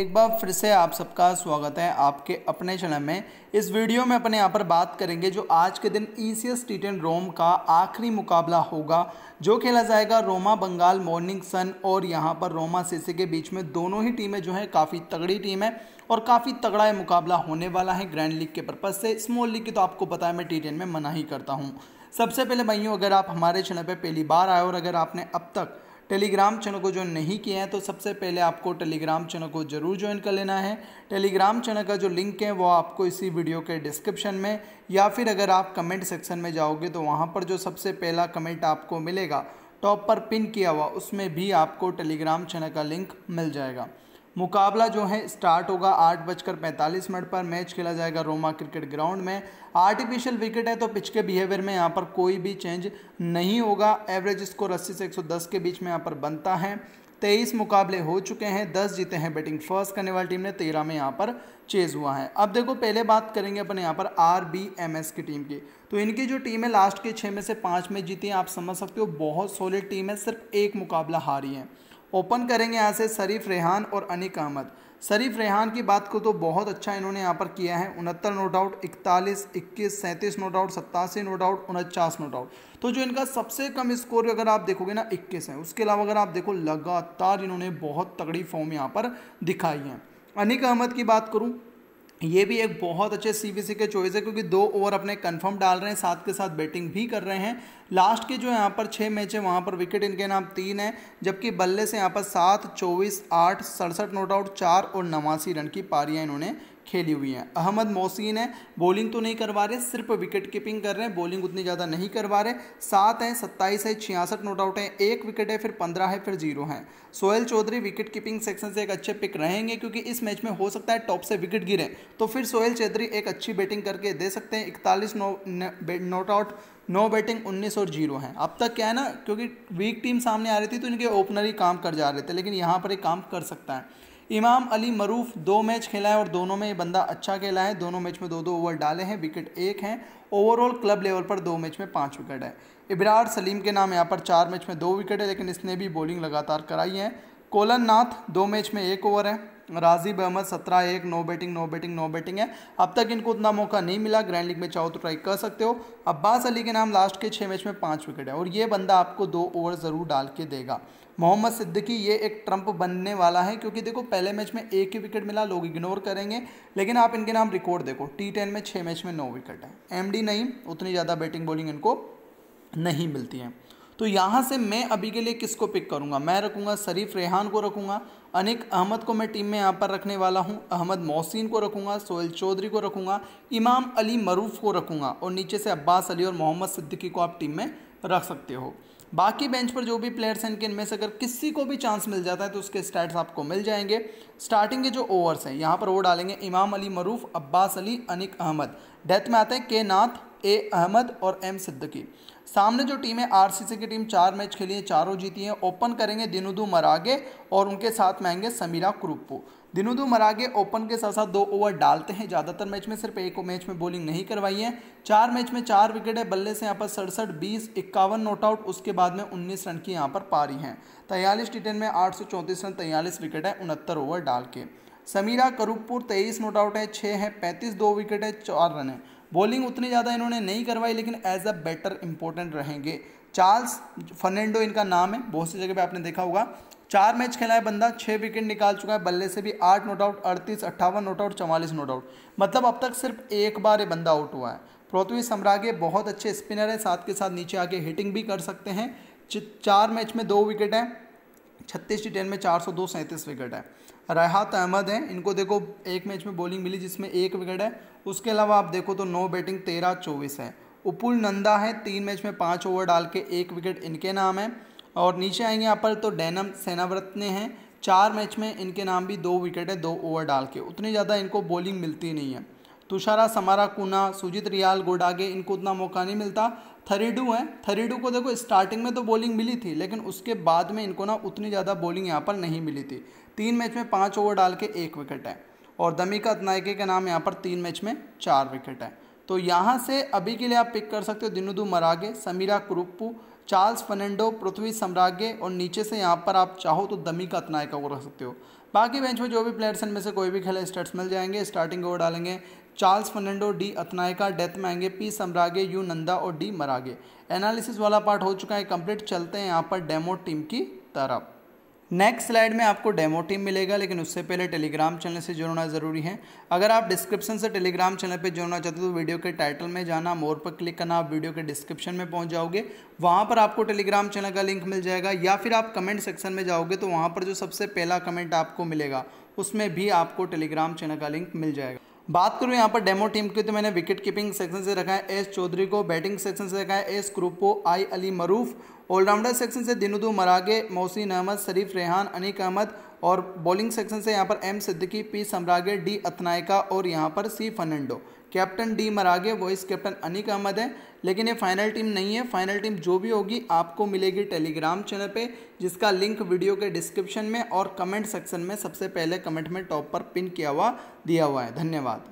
एक बार फिर से आप सबका स्वागत है आपके अपने चैनल में इस वीडियो में अपने यहाँ पर बात करेंगे जो आज के दिन E C S T ten Rome का आखिरी मुकाबला होगा जो खेला जाएगा रोमा बंगाल मॉर्निंग सन और यहाँ पर रोमा सीसी के बीच में दोनों ही टीमें जो हैं काफ़ी तगड़ी टीम है और काफ़ी तगड़ा ये मुकाबला होने वाला है ग्रैंड लीग के पर्पज़ से स्मॉल लीग की तो आपको पता है मैं टी में मना ही करता हूँ सबसे पहले भाइयों अगर आप हमारे चैनल पर पहली बार आए और अगर आपने अब तक टेलीग्राम चैनल को ज्वाइन नहीं किया है तो सबसे पहले आपको टेलीग्राम चैनल को जरूर ज्वाइन कर लेना है टेलीग्राम चैनल का जो लिंक है वो आपको इसी वीडियो के डिस्क्रिप्शन में या फिर अगर आप कमेंट सेक्शन में जाओगे तो वहाँ पर जो सबसे पहला कमेंट आपको मिलेगा टॉप पर पिन किया हुआ उसमें भी आपको टेलीग्राम चैनल का लिंक मिल जाएगा मुकाबला जो है स्टार्ट होगा आठ बजकर पैंतालीस मिनट पर मैच खेला जाएगा रोमा क्रिकेट ग्राउंड में आर्टिफिशियल विकेट है तो पिच के बिहेवियर में यहाँ पर कोई भी चेंज नहीं होगा एवरेज स्कोर अस्सी से 110 के बीच में यहाँ पर बनता है तेईस मुकाबले हो चुके हैं दस जीते हैं बैटिंग फर्स्ट करने वाली टीम ने तेरह में यहाँ पर चेज हुआ है अब देखो पहले बात करेंगे अपन यहाँ पर आर बी एम एस की टीम की तो इनकी जो टीम है लास्ट के छः में से पाँच में जीती है आप समझ सकते हो बहुत सॉलिड टीम है सिर्फ एक मुकाबला हारी है ओपन करेंगे यहाँ से शरीफ रेहान और अनिक अहमद शरीफ रेहान की बात को तो बहुत अच्छा इन्होंने यहाँ पर किया है उनहत्तर नोट आउट इकतालीस इक्कीस सैंतीस नोट आउट सत्तासी नोट आउट उनचास नोट आउट तो जो इनका सबसे कम स्कोर अगर आप देखोगे ना इक्कीस है उसके अलावा अगर आप देखो लगातार इन्होंने बहुत तगड़ी फॉर्म यहाँ पर दिखाई है अनिक अहमद की बात करूँ ये भी एक बहुत अच्छे सी के चॉइस है क्योंकि दो ओवर अपने कंफर्म डाल रहे हैं साथ के साथ बैटिंग भी कर रहे हैं लास्ट के जो यहाँ पर छः मैच है वहाँ पर विकेट इनके नाम तीन है जबकि बल्ले से यहाँ पर सात चौबीस आठ सड़सठ नोट आउट चार और नवासी रन की पारियाँ इन्होंने खेली हुई हैं अहमद मोहसिन है बॉलिंग तो नहीं करवा रहे सिर्फ विकेट कीपिंग कर रहे हैं बॉलिंग उतनी ज़्यादा नहीं करवा रहे सात हैं सत्ताईस है छियासठ नोट आउट है एक विकेट है फिर पंद्रह है फिर जीरो हैं Sohail Chaudhry wicket keeping section से एक अच्छे पिक रहेंगे क्योंकि इस मैच में हो सकता है टॉप से विकेट गिरे तो फिर सोहेल चौधरी एक अच्छी बैटिंग करके दे सकते हैं इकतालीस नोट आउट नौ बैटिंग उन्नीस और जीरो हैं अब तक क्या है ना क्योंकि वीक टीम सामने आ रही थी तो इनके ओपनर ही काम कर जा रहे थे लेकिन यहाँ पर एक काम कर सकता है इमाम अली मरूफ दो मैच खेला है और दोनों में ये बंदा अच्छा खेला है दोनों मैच में दो दो ओवर डाले हैं विकेट एक हैं ओवरऑल क्लब लेवल पर दो मैच में पाँच विकेट है इब्रार सलीम के नाम यहाँ पर चार मैच में दो विकेट है लेकिन इसने भी बॉलिंग लगातार कराई है कोलन नाथ दो मैच में एक ओवर है राजीब अहमद सत्रह एक no batting no batting no batting है अब तक इनको उतना मौका नहीं मिला ग्रैंड लीग में चाहो तो ट्राई कर सकते हो अब्बास अली के नाम लास्ट के छः मैच में पाँच विकेट है और ये बंदा आपको दो ओवर ज़रूर डाल के देगा मोहम्मद सिद्दीकी ये एक ट्रम्प बनने वाला है क्योंकि देखो पहले मैच में एक ही विकेट मिला लोग इग्नोर करेंगे लेकिन आप इनके नाम रिकॉर्ड देखो टी टेन में छः मैच में नौ विकेट है एम नहीं उतनी ज़्यादा बैटिंग बॉलिंग इनको नहीं मिलती है तो यहाँ से मैं अभी के लिए किसको पिक करूँगा मैं रखूँगा शरीफ रेहान को रखूँगा अनिक अहमद को मैं टीम में यहाँ पर रखने वाला हूँ अहमद मोहसिन को रखूँगा सोहेल चौधरी को रखूँगा इमाम अली मरूफ को रखूँगा और नीचे से अब्बास अली और मोहम्मद सिद्दीकी को आप टीम में रख सकते हो बाकी बेंच पर जो भी प्लेयर्स हैं इनके इनमें से अगर किसी को भी चांस मिल जाता है तो उसके स्टैट्स आपको मिल जाएंगे स्टार्टिंग के जो ओवर्स हैं यहाँ पर वो डालेंगे इमाम अली मरूफ अब्बास अली अनिक अहमद डेथ में आते हैं के नाथ ए अहमद और एम सिद्दकी सामने जो टीम है आरसीसी की टीम चार मैच खेली है चारों जीती हैं ओपन करेंगे दिनुदू मरागे और उनके साथ में आएंगे समीरा क्रुप्पू दिनुदू मरागे ओपन के साथ साथ दो ओवर डालते हैं ज़्यादातर मैच में सिर्फ एक मैच में बॉलिंग नहीं करवाई है चार मैच में चार विकेट है बल्ले से यहाँ पर सड़सठ बीस इक्यावन नॉट आउट उसके बाद में उन्नीस रन की यहाँ पर पारी हैं तैयलीस टी में आठ सौ चौंतीस रन तैयलीस विकेट है उनहत्तर ओवर डाल के समीरा करूपुर तेईस नॉट आउट है छः है पैंतीस दो विकेट है चार रन है बॉलिंग उतनी ज़्यादा इन्होंने नहीं करवाई लेकिन एज अ बैटर इंपॉर्टेंट रहेंगे चार्ल्स फर्नेंडो इनका नाम है बहुत सी जगह पे आपने देखा होगा चार मैच खेला है बंदा छः विकेट निकाल चुका है बल्ले से भी आठ नोट आउट अड़तीस अट्ठावन नोट आउट चवालीस नोट आउट मतलब अब तक सिर्फ एक बार ये बंदा आउट हुआ है पृथ्वी सम्रागे बहुत अच्छे स्पिनर है साथ के साथ नीचे आके हिटिंग भी कर सकते हैं चार मैच में दो विकेट हैं छत्तीस टी टेन में चार सौ दो सैंतीस विकेट है रहात अहमद हैं इनको देखो एक मैच में बॉलिंग मिली जिसमें एक विकेट है उसके अलावा आप देखो तो नौ बैटिंग तेरह चौबीस है उपुल नंदा है तीन मैच में पाँच ओवर डाल के एक विकेट इनके नाम है और नीचे आएंगे यहाँ पर तो डैनम सेनावरत्ने हैं चार मैच में इनके नाम भी दो विकेट है दो ओवर डाल के उतनी ज़्यादा इनको बॉलिंग मिलती नहीं है तुषारा समारा कुना सुजीत रियाल गोडागे इनको उतना मौका नहीं मिलता थरीडू हैं थरीडू को देखो स्टार्टिंग में तो बॉलिंग मिली थी लेकिन उसके बाद में इनको ना उतनी ज़्यादा बॉलिंग यहाँ पर नहीं मिली थी तीन मैच में पाँच ओवर डाल के एक विकेट है और दमिका नायके के नाम यहाँ पर तीन मैच में चार विकेट है तो यहाँ से अभी के लिए आप पिक कर सकते हो दिनुदू मरागे समीरा कुरुप्पू चार्ल्स फर्नेंडो पृथ्वी सम्रागे और नीचे से यहाँ पर आप चाहो तो दमी का अतनायका को रख सकते हो बाकी बेंच में जो भी प्लेयर्स हैं इनमें से कोई भी खेले स्टेट्स मिल जाएंगे स्टार्टिंग ओवर डालेंगे चार्ल्स फर्नांडो डी अतनायका डेथ में आएंगे पी सम्रागे यू नंदा और डी मरागे एनालिसिस वाला पार्ट हो चुका है कंप्लीट चलते हैं यहाँ पर डेमो टीम की तरफ नेक्स्ट स्लाइड में आपको डेमो टीम मिलेगा लेकिन उससे पहले टेलीग्राम चैनल से जुड़ना ज़रूरी है अगर आप डिस्क्रिप्शन से टेलीग्राम चैनल पर जुड़ना चाहते हो तो वीडियो के टाइटल में जाना मोर पर क्लिक करना आप वीडियो के डिस्क्रिप्शन में पहुंच जाओगे वहां पर आपको टेलीग्राम चैनल का लिंक मिल जाएगा या फिर आप कमेंट सेक्शन में जाओगे तो वहाँ पर जो सबसे पहला कमेंट आपको मिलेगा उसमें भी आपको टेलीग्राम चैनल का लिंक मिल जाएगा बात करूँ यहाँ पर डेमो टीम की तो मैंने विकेट कीपिंग सेक्शन से रखा है एस चौधरी को बैटिंग सेक्शन से रखा है एस क्रूपो I Ali Maroof allrounder section से दिनुदू मरागे मोहसिन अहमद शरीफ रेहान अनिक अहमद और बॉलिंग सेक्शन से यहाँ पर M Siddiqui P Samarage D Athanayake और यहाँ पर C Fernando captain D Marage vice captain Anik Ahmed है लेकिन ये फाइनल टीम नहीं है फाइनल टीम जो भी होगी आपको मिलेगी टेलीग्राम चैनल पे जिसका लिंक वीडियो के डिस्क्रिप्शन में और कमेंट सेक्शन में सबसे पहले कमेंट में टॉप पर पिन किया हुआ दिया हुआ है धन्यवाद